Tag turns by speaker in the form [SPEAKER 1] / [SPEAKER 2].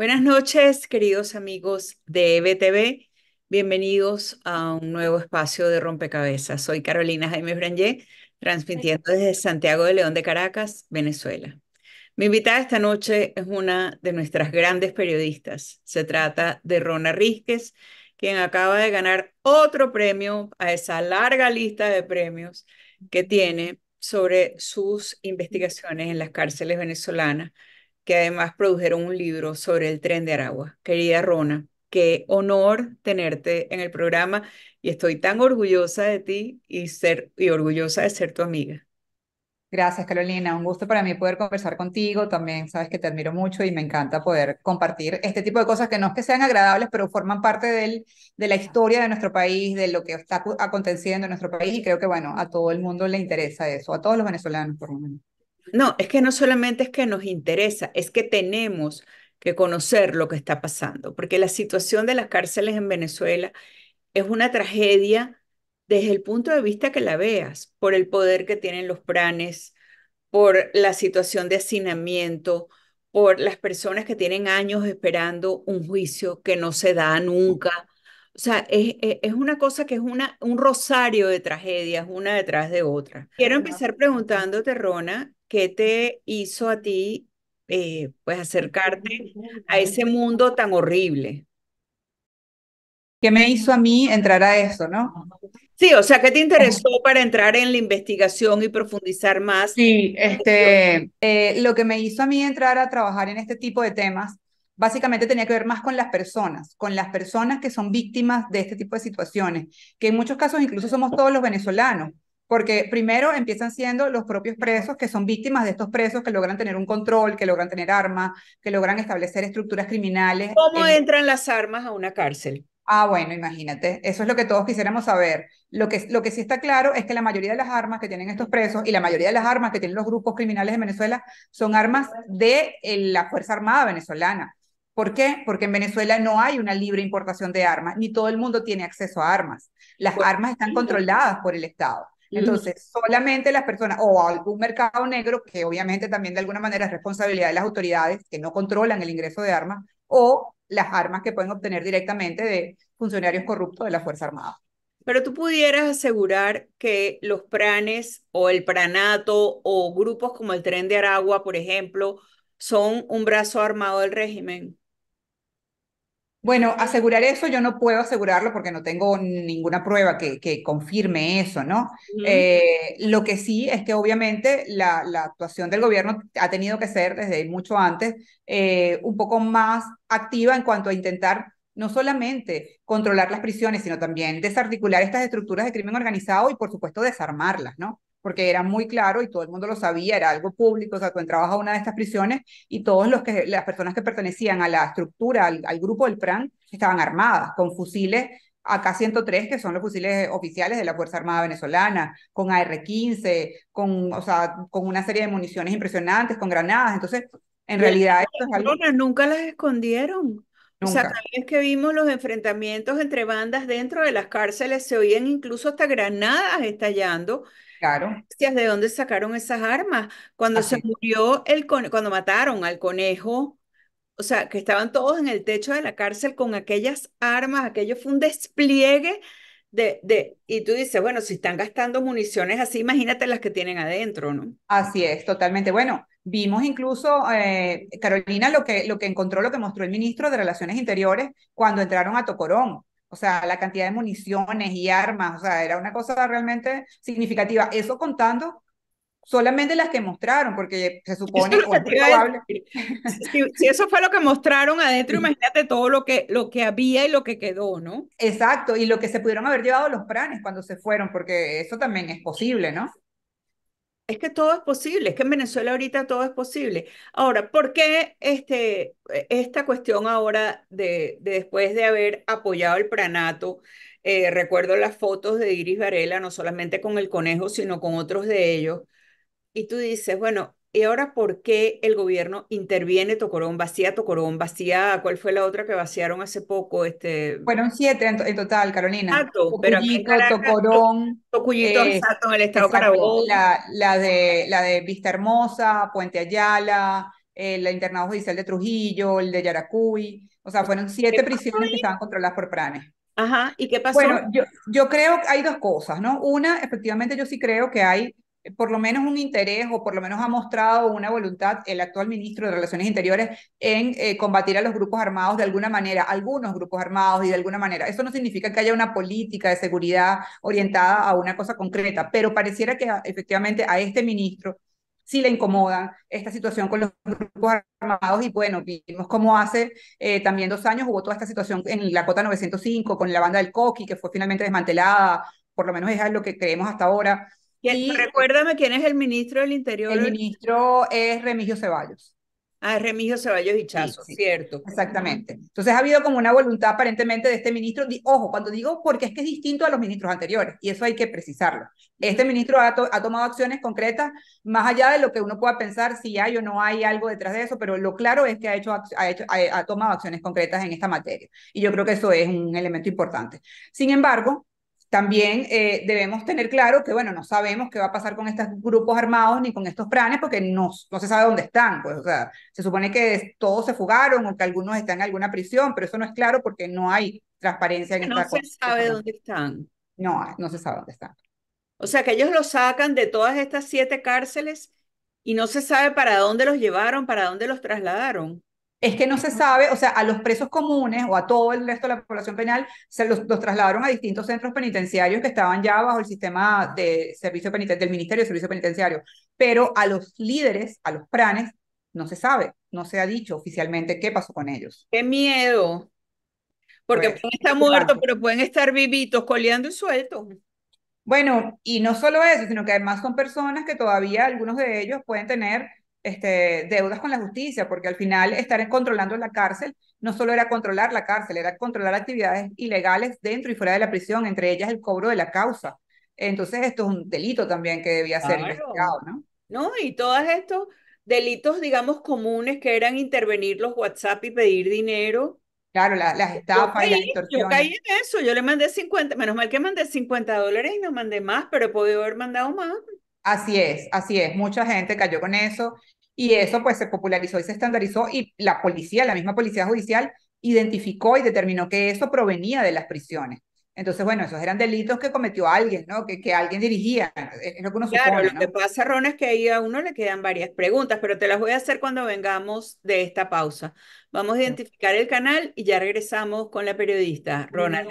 [SPEAKER 1] Buenas noches, queridos amigos de BTV. Bienvenidos a un nuevo espacio de rompecabezas. Soy Carolina Jaime Brangé, transmitiendo desde Santiago de León de Caracas, Venezuela. Mi invitada esta noche es una de nuestras grandes periodistas. Se trata de Rona Rísquez, quien acaba de ganar otro premio a esa larga lista de premios que tiene sobre sus investigaciones en las cárceles venezolanas que además produjeron un libro sobre el tren de Aragua. Querida Rona, qué honor tenerte en el programa y estoy tan orgullosa de ti y, ser, y orgullosa de ser tu amiga. Gracias, Carolina. Un gusto para mí poder conversar contigo. También sabes que te admiro mucho y me encanta poder compartir este tipo de cosas que no es que sean agradables, pero forman parte del, de la historia de nuestro país, de lo que está aconteciendo en nuestro país. Y creo que, bueno, a todo el mundo le interesa eso, a todos los venezolanos por lo menos. No, es que no solamente es que nos interesa, es que tenemos que conocer lo que está pasando, porque la situación de las cárceles en Venezuela es una tragedia desde el punto de vista que la veas, por el poder que tienen los pranes, por la situación de hacinamiento, por las personas que tienen años esperando un juicio que no se da nunca, o sea, es, una cosa que es una, un rosario de tragedias, una detrás de otra. Quiero empezar preguntándote, Rona, ¿qué te hizo a ti eh, pues acercarte a ese mundo tan horrible? ¿Qué me hizo a mí entrar a eso, no? Sí, o sea, ¿qué te interesó para entrar en la investigación y profundizar más? Sí, este, eh, lo que me hizo a mí entrar a trabajar en este tipo de temas básicamente tenía que ver más con las personas, con las personas que son víctimas de este tipo de situaciones, que en muchos casos incluso somos todos los venezolanos, porque primero empiezan siendo los propios presos que son víctimas de estos presos que logran tener un control, que logran tener armas, que logran establecer estructuras criminales. ¿Cómo entran las armas a una cárcel? Ah, bueno, imagínate, eso es lo que todos quisiéramos saber. Lo que, lo que sí está claro es que la mayoría de las armas que tienen estos presos y la mayoría de las armas que tienen los grupos criminales de Venezuela son armas de eh, la Fuerza Armada venezolana ¿Por qué? Porque en Venezuela no hay una libre importación de armas, ni todo el mundo tiene acceso a armas. Las pues armas están controladas por el Estado. Entonces, solamente las personas o algún mercado negro, que obviamente también de alguna manera es responsabilidad de las autoridades que no controlan el ingreso de armas, o las armas que pueden obtener directamente de funcionarios corruptos de la Fuerza Armada. Pero tú pudieras asegurar que los pranes o el pranato o grupos como el tren de Aragua, por ejemplo, son un brazo armado del régimen. Bueno, asegurar eso yo no puedo asegurarlo porque no tengo ninguna prueba que, confirme eso, ¿no? Eh, lo que sí es que obviamente la, actuación del gobierno ha tenido que ser desde mucho antes eh, un poco más activa en cuanto a intentar no solamente controlar las prisiones, sino también desarticular estas estructuras de crimen organizado y por supuesto desarmarlas, ¿no? porque era muy claro y todo el mundo lo sabía, era algo público, o sea, tú entrabas a una de estas prisiones y todos los que, las personas que pertenecían a la estructura, al, grupo del PRAN, estaban armadas con fusiles AK-103, que son los fusiles oficiales de la Fuerza Armada Venezolana, con AR-15, con, o sea, con una serie de municiones impresionantes, con granadas. Entonces, en realidad... Esto Nunca las escondieron. O sea, cada vez que vimos los enfrentamientos entre bandas dentro de las cárceles, se oían incluso hasta granadas estallando Claro. ¿De dónde sacaron esas armas? Cuando se murió, el cuando mataron al conejo, o sea, que estaban todos en el techo de la cárcel con aquellas armas, aquello fue un despliegue de, de, y tú dices, bueno, si están gastando municiones así, imagínate las que tienen adentro, ¿no? Así es, totalmente. Bueno, vimos incluso, eh, Carolina, lo que, lo que encontró, lo que mostró el ministro de Relaciones Interiores cuando entraron a Tocorón. O sea, la cantidad de municiones y armas, o sea, era una cosa realmente significativa. Eso contando solamente las que mostraron, porque se supone que es probable. Si, eso fue lo que mostraron adentro, imagínate todo lo que, lo que había y lo que quedó, ¿no? Exacto, y lo que se pudieron haber llevado los pranes cuando se fueron, porque eso también es posible, ¿no? es que todo es posible, es que en Venezuela ahorita todo es posible. Ahora, ¿por qué este, e, esta cuestión ahora de, después de haber apoyado el pranato? Eh, recuerdo las fotos de Iris Varela, no solamente con el conejo, sino con otros de ellos. Y tú dices, bueno, ¿Y ahora por qué el gobierno interviene Tocorón, vacía Tocorón, vacía? ¿Cuál fue la otra que vaciaron hace poco? Este... Fueron siete en, total, Carolina. Exacto, Tocorón. Tocuyito, eh, exacto, en el estado Carabobo. La, de, la de Vista Hermosa, Puente Ayala, el eh, internado judicial de Trujillo, el de Yaracuy. O sea, fueron siete prisiones que estaban controladas por Pranes. Ajá, ¿y qué pasó? Bueno, yo, yo creo que hay dos cosas, ¿no? Una, efectivamente, yo sí creo que hay eh, por lo menos un interés o por lo menos ha mostrado una voluntad el actual ministro de Relaciones Interiores en eh, combatir a los grupos armados de alguna manera, algunos grupos armados y de alguna manera. Eso no significa que haya una política de seguridad orientada a una cosa concreta, pero pareciera que efectivamente a este ministro sí le incomoda esta situación con los grupos armados y bueno, vimos cómo hace eh, también dos años hubo toda esta situación en la Cota 905 con la banda del Coqui que fue finalmente desmantelada, por lo menos es lo que creemos hasta ahora. Y, recuérdame quién es el ministro del Interior. El ministro es Remigio Ceballos. Ah, Remigio Ceballos y cierto. Exactamente. Entonces ha habido como una voluntad aparentemente de este ministro. Ojo, cuando digo porque es que es distinto a los ministros anteriores, y eso hay que precisarlo. Este ministro ha, tomado acciones concretas, más allá de lo que uno pueda pensar si hay o no hay algo detrás de eso, pero lo claro es que ha, hecho, ha tomado acciones concretas en esta materia. Y yo creo que eso es un elemento importante. Sin embargo, también eh, debemos tener claro que, bueno, no sabemos qué va a pasar con estos grupos armados ni con estos planes porque no, no se sabe dónde están. Pues, o sea, se supone que todos se fugaron o que algunos están en alguna prisión, pero eso no es claro porque no hay transparencia en No se sabe dónde están. No, no se sabe dónde están. O sea, que ellos los sacan de todas estas siete cárceles y no se sabe para dónde los llevaron, para dónde los trasladaron es que no se sabe, o sea, a los presos comunes o a todo el resto de la población penal se los, trasladaron a distintos centros penitenciarios que estaban ya bajo el sistema de servicio del Ministerio de Servicio Penitenciario, pero a los líderes, a los pranes, no se sabe, no se ha dicho oficialmente qué pasó con ellos. ¡Qué miedo! Porque pues, pueden estar muertos, pero pueden estar vivitos, coleando y sueltos. Bueno, y no solo eso, sino que además son personas que todavía algunos de ellos pueden tener este, deudas con la justicia, porque al final estar controlando la cárcel no solo era controlar la cárcel, era controlar actividades ilegales dentro y fuera de la prisión, entre ellas el cobro de la causa. Entonces, esto es un delito también que debía ser investigado, ¿no? No, y todos estos delitos, digamos, comunes que eran intervenir los WhatsApp y pedir dinero. Claro, las, estafas y la Yo caí en eso, yo le mandé 50, menos mal que mandé 50 dólares y no mandé más, pero he podido haber mandado más. Así es, así es. Mucha gente cayó con eso y eso pues se popularizó y se estandarizó y la policía, la misma policía judicial, identificó y determinó que eso provenía de las prisiones. Entonces, bueno, esos eran delitos que cometió alguien, ¿no? Que, que alguien dirigía. lo que claro, lo que pasa, Rona es que ahí a uno le quedan varias preguntas, pero te las voy a hacer cuando vengamos de esta pausa. Vamos a identificar el canal y ya regresamos con la periodista, Ronald.